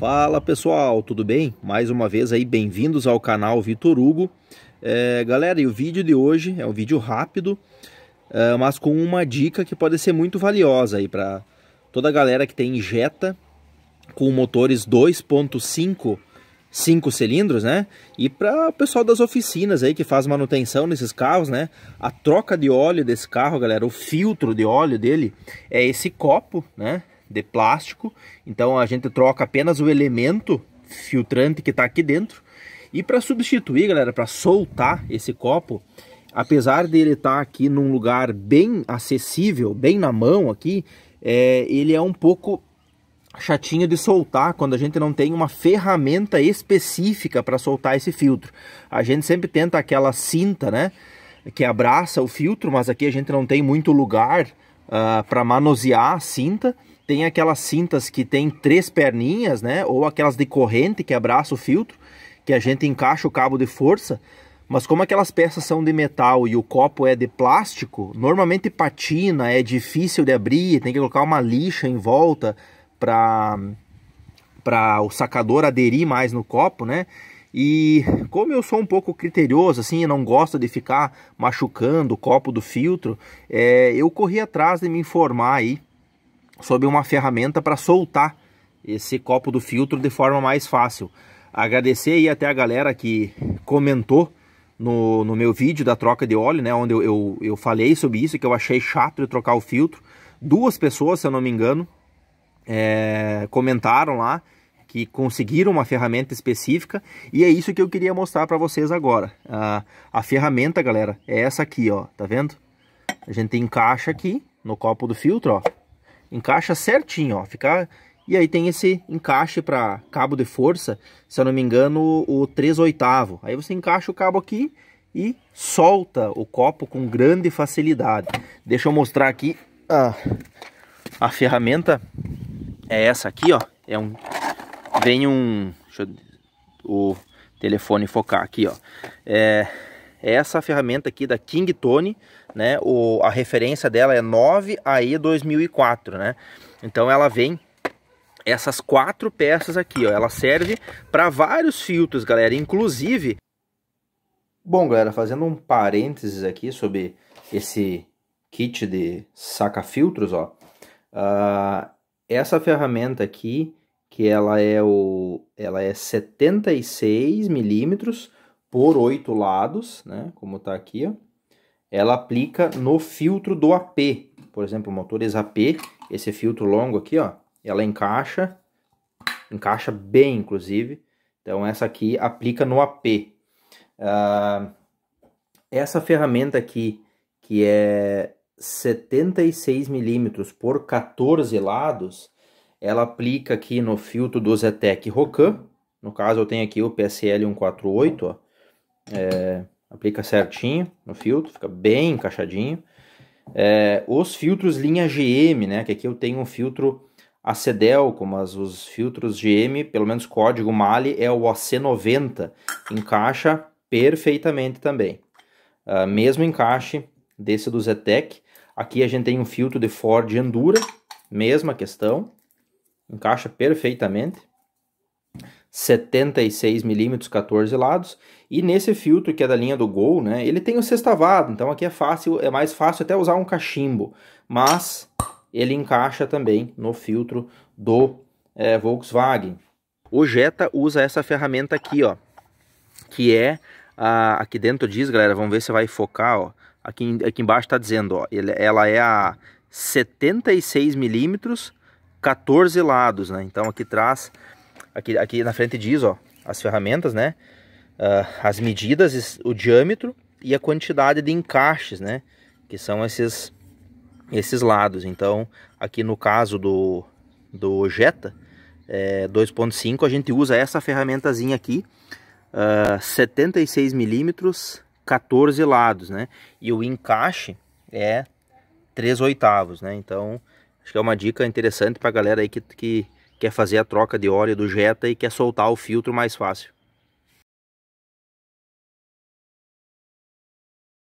Fala pessoal, tudo bem? Mais uma vez aí, bem-vindos ao canal Vitor Hugo. É, galera, e o vídeo de hoje é um vídeo rápido, é, mas com uma dica que pode ser muito valiosa aí para toda a galera que tem Jetta com motores 2.5 cinco cilindros, né? E para o pessoal das oficinas aí que faz manutenção nesses carros, né? A troca de óleo desse carro, galera, o filtro de óleo dele é esse copo, né? de plástico. Então a gente troca apenas o elemento filtrante que está aqui dentro. E para substituir, galera, para soltar esse copo, apesar dele estar tá aqui num lugar bem acessível, bem na mão aqui, é, ele é um pouco chatinho de soltar quando a gente não tem uma ferramenta específica para soltar esse filtro. A gente sempre tenta aquela cinta, né, que abraça o filtro, mas aqui a gente não tem muito lugar uh, ah, para manusear a cinta tem aquelas cintas que tem três perninhas, né? Ou aquelas de corrente que abraça o filtro, que a gente encaixa o cabo de força. Mas como aquelas peças são de metal e o copo é de plástico, normalmente patina, é difícil de abrir, tem que colocar uma lixa em volta para para o sacador aderir mais no copo, né? E como eu sou um pouco criterioso, assim, não gosto de ficar machucando o copo do filtro, é, eu corri atrás de me informar aí sobre uma ferramenta para soltar esse copo do filtro de forma mais fácil. Agradecer aí até a galera que comentou no, no meu vídeo da troca de óleo, né, onde eu, eu, eu falei sobre isso, que eu achei chato de trocar o filtro. Duas pessoas, se eu não me engano, é, comentaram lá que conseguiram uma ferramenta específica e é isso que eu queria mostrar para vocês agora. A, a ferramenta, galera, é essa aqui, ó, tá vendo? A gente encaixa aqui no copo do filtro, ó. Encaixa certinho, ó. Fica... E aí tem esse encaixe para cabo de força, se eu não me engano, o 3 oitavo. Aí você encaixa o cabo aqui e solta o copo com grande facilidade. Deixa eu mostrar aqui a, a ferramenta. É essa aqui, ó. É um... Vem um... Eu... O telefone focar aqui, ó. É é essa ferramenta aqui da Kingtone, né? O, a referência dela é 9AE2004, né? Então ela vem essas quatro peças aqui, ó, ela serve para vários filtros, galera, inclusive... Bom, galera, fazendo um parênteses aqui sobre esse kit de saca-filtros, ó, uh, essa ferramenta aqui, que ela é, o, ela é 76 milímetros, por oito lados, né, como está aqui, ó, ela aplica no filtro do AP. Por exemplo, motores AP, esse filtro longo aqui, ó, ela encaixa, encaixa bem, inclusive. Então, essa aqui aplica no AP. Uh, ah, essa ferramenta aqui, que é 76 milímetros por 14 lados, ela aplica aqui no filtro do Zetec Rocan. No caso, eu tenho aqui o PSL 148, ó é, aplica certinho no filtro, fica bem encaixadinho. É, os filtros linha GM, né? Que aqui eu tenho um filtro Acedel, mas os filtros GM, pelo menos código Mali, é o AC90. Encaixa perfeitamente também. Uh, mesmo encaixe desse do Zetec. Aqui a gente tem um filtro de Ford Endura, mesma questão. Encaixa perfeitamente. 76 milímetros, 14 lados. E nesse filtro que é da linha do Gol, né, ele tem o sextavado, então aqui é fácil, é mais fácil até usar um cachimbo, mas ele encaixa também no filtro do é, Volkswagen. O Jetta usa essa ferramenta aqui, ó, que é a, aqui dentro diz, galera, vamos ver se vai focar, ó. Aqui, aqui embaixo está dizendo, ó, ele, ela é a 76 milímetros, 14 lados, né? Então aqui traz Aqui, aqui na frente diz, ó, as ferramentas, né? Uh, as medidas, o diâmetro e a quantidade de encaixes, né? Que são esses, esses lados. Então, aqui no caso do, do Jetta é, 2.5, a gente usa essa ferramentazinha aqui, uh, ah, 76 milímetros, 14 lados, né? E o encaixe é 3 oitavos, né? Então, acho que é uma dica interessante para a galera aí que, que quer fazer a troca de óleo do Jetta e quer soltar o filtro mais fácil.